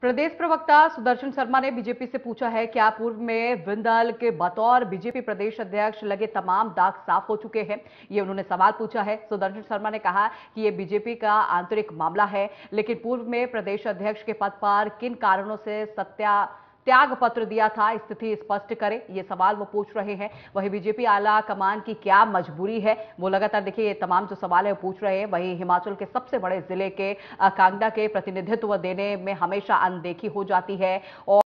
प्रदेश प्रवक्ता सुदर्शन शर्मा ने बीजेपी से पूछा है क्या पूर्व में विंदल के बतौर बीजेपी प्रदेश अध्यक्ष लगे तमाम दाग साफ हो चुके हैं ये उन्होंने सवाल पूछा है सुदर्शन शर्मा ने कहा कि ये बीजेपी का आंतरिक मामला है लेकिन पूर्व में प्रदेश अध्यक्ष के पद पर किन कारणों से सत्या त्याग पत्र दिया था स्थिति स्पष्ट करे ये सवाल वो पूछ रहे हैं वहीं बीजेपी आला कमान की क्या मजबूरी है वो लगातार देखिए ये तमाम जो सवाल है वो पूछ रहे हैं वहीं हिमाचल के सबसे बड़े जिले के कांगड़ा के प्रतिनिधित्व देने में हमेशा अनदेखी हो जाती है और